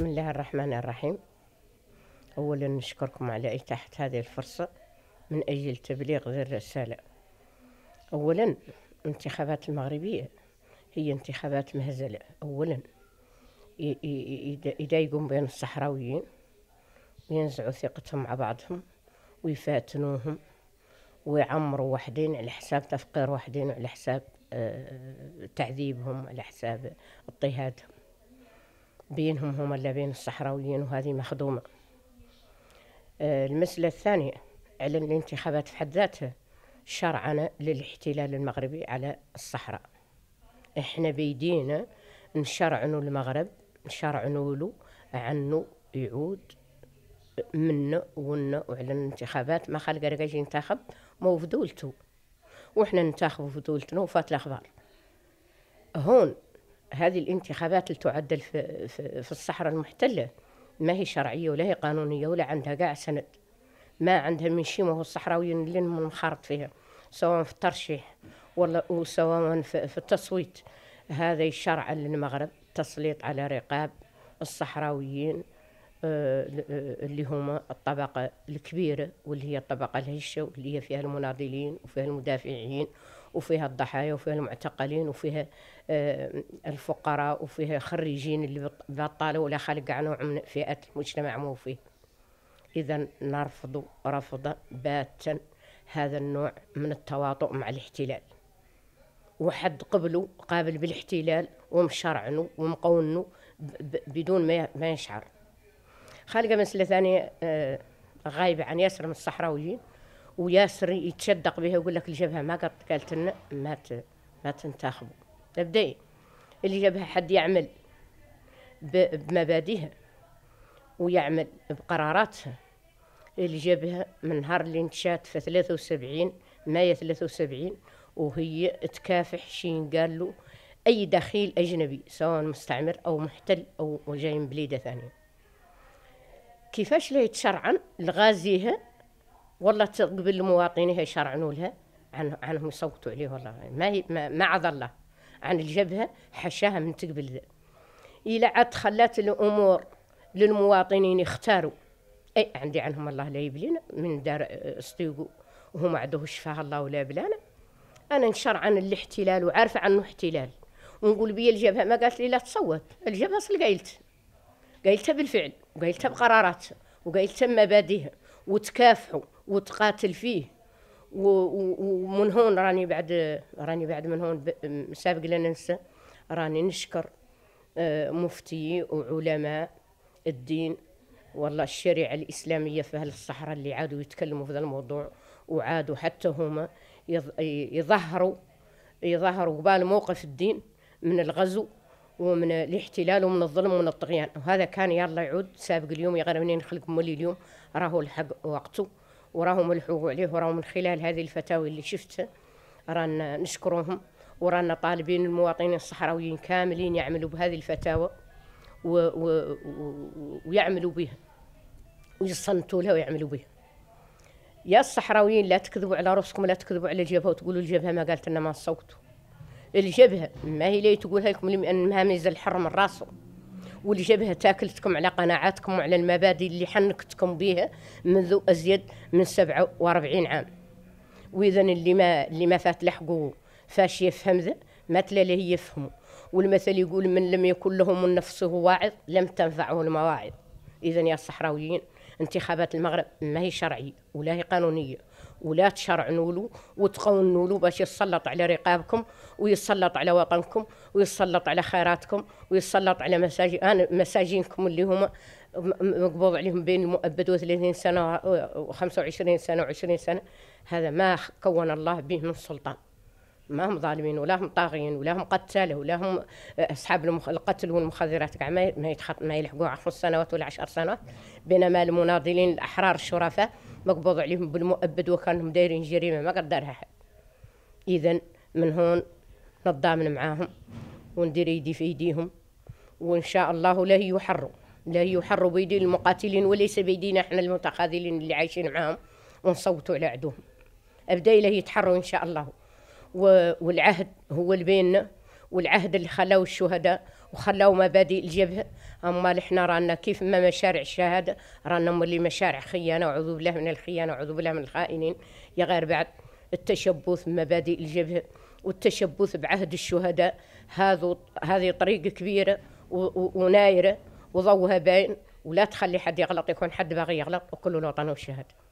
بسم الله الرحمن الرحيم أولا نشكركم على إتاحة هذه الفرصة من أجل تبليغ ذي الرسالة أولا الانتخابات المغربية هي انتخابات مهزلة أولا يقوم بين الصحراويين وينزعوا ثقتهم مع بعضهم ويفاتنوهم ويعمروا وحدين على حساب تفقير وحدين على حساب آه، تعذيبهم على حساب اضطهادهم بينهم هما اللي بين الصحراويين وهذه مخدومة آه، المسألة الثانية على الانتخابات في حد ذاتها شرعنا للاحتلال المغربي على الصحراء احنا بيدينا نشرعنوا المغرب نشرعنوا له عنه يعود منا ونا وعلى الانتخابات ما خلق رجاج ينتخب مو في دولته وإحنا ننتخب في دولتنا وفات الأخبار هون هذه الانتخابات اللي تعدل في, في, في الصحراء المحتلة ما هي شرعية ولا هي قانونية ولا عندها قاع سند ما عندها من شيء ما هو الصحراويين اللي منخرط فيها سواء في الترشيح ولا وسواء في, في التصويت هذا الشرع للمغرب تسليط على رقاب الصحراويين آه، اللي هما الطبقة الكبيرة واللي هي الطبقة الهشة واللي هي فيها المناضلين وفيها المدافعين وفيها الضحايا وفيها المعتقلين وفيها آه، الفقراء وفيها خريجين اللي بطلوا ولا خلق نوع من فئات المجتمع مو فيه إذا نرفض رفضا باتا هذا النوع من التواطؤ مع الاحتلال وحد قبله قابل بالاحتلال ومشرعنه ومقونه بدون ما يشعر خالقه مثل ثانية آه، غايبة عن ياسر من الصحراويين وياسر يتشدق بها ويقول لك اللي جابها ما قد قالت لنا ما ما تنتخبوا تبدأ اللي جابها حد يعمل بمبادئها ويعمل بقراراتها اللي جابها من نهار اللي انتشات في 73 مايو 73 وهي تكافح شي قال له اي دخيل اجنبي سواء مستعمر او محتل او جاي من بليده ثانيه كيفاش لا يتشرعن لغازيها والله المواطنين مواطنيها شرعنوا لها عن عنهم يصوتوا عليه والله ما هي ما, ما عذر الله عن الجبهه حشاها من تقبل ذا الى عاد خلات الامور للمواطنين يختاروا اي عندي عنهم الله لا يبلينا من دار استيقوا وهم عدوه شفاه الله ولا بلانا انا نشر عن الاحتلال وعارفه عنه احتلال ونقول بيا الجبهه ما قالت لي لا تصوت الجبهه اصل قايلت قايلتها بالفعل وقايلتها بقرارات وقايلتها بمبادئها وتكافحوا وتقاتل فيه ومن هون راني بعد راني بعد من هون سابق لا ننسى راني نشكر آه، مفتي وعلماء الدين والله الشريعة الإسلامية في أهل الصحراء اللي عادوا يتكلموا في هذا الموضوع وعادوا حتى هما يظهروا يظهروا قبال موقف الدين من الغزو ومن الاحتلال ومن الظلم ومن الطغيان وهذا كان يلا يعود سابق اليوم يا غير منين نخلق مولي اليوم راهو الحق وقته وراهو ملحوق عليه وراهو من خلال هذه الفتاوي اللي شفتها رانا نشكرهم ورانا طالبين المواطنين الصحراويين كاملين يعملوا بهذه الفتاوى و و ويعملوا بها ويصنتوا لها ويعملوا بها يا الصحراويين لا تكذبوا على راسكم لا تكذبوا على الجبهه وتقولوا الجبهه ما قالت لنا ما صوتوا الجبهه ما هي لي تقولها لكم انها ميزه الحر من راسه والجبهه تاكلتكم على قناعاتكم وعلى المبادئ اللي حنكتكم بها منذ ازيد من 47 عام واذا اللي ما اللي ما فات لحقوا فاش يفهم ذا ما تلاله يفهمه والمثل يقول من لم يكن له من نفسه واعظ لم تنفعه المواعظ اذا يا صحراويين انتخابات المغرب ما هي شرعيه ولا هي قانونيه ولا تشرع نولو وتقون نولو باش يتسلط على رقابكم ويتسلط على وطنكم ويتسلط على خيراتكم ويتسلط على مساجين آه، مساجينكم اللي هما مقبوض عليهم بين الموبد و و30 سنه و25 سنه و20 سنه هذا ما كون الله به من سلطان ما هم ظالمين ولا هم طاغيين ولا هم قتاله ولا هم آه، اصحاب القتل والمخدرات كاع ما يتحط ما يلحقوا خمس سنوات ولا عشر سنوات بينما المناضلين الاحرار الشرفاء مقبوض عليهم بالمؤبد وكانهم دايرين جريمه ما قدرها حد اذا من هون نضامن معاهم وندير يدي في ايديهم وان شاء الله لا يحروا لا يحروا بيد المقاتلين وليس بيدينا احنا المتخاذلين اللي عايشين معاهم ونصوتوا على عدوهم ابدا له يتحروا ان شاء الله والعهد هو اللي بيننا والعهد اللي خلاو الشهداء وخلاو مبادئ الجبهه اما احنا رانا كيف ما مشارع الشهاده رانا مولي مشارع خيانه وعوذ بالله من الخيانه وعوذ بالله من الخائنين يا غير بعد التشبث بمبادئ الجبهه والتشبث بعهد الشهداء هذو هذه طريق كبيره ونايره وضوها باين ولا تخلي حد يغلط يكون حد باغي يغلط وكل الوطن والشهاده